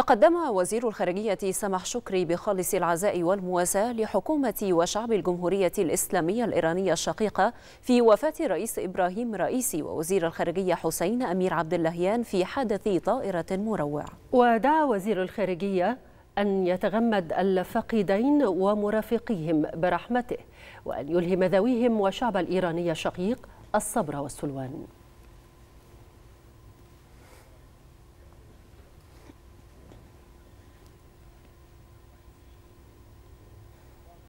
تقدم وزير الخارجية سمح شكري بخالص العزاء والمواساة لحكومة وشعب الجمهورية الإسلامية الإيرانية الشقيقة في وفاة رئيس إبراهيم رئيسي ووزير الخارجية حسين أمير عبد اللهيان في حادث طائرة مروع ودعا وزير الخارجية أن يتغمد الفقيدين ومرافقيهم برحمته وأن يلهم ذويهم وشعب الإيراني الشقيق الصبر والسلوان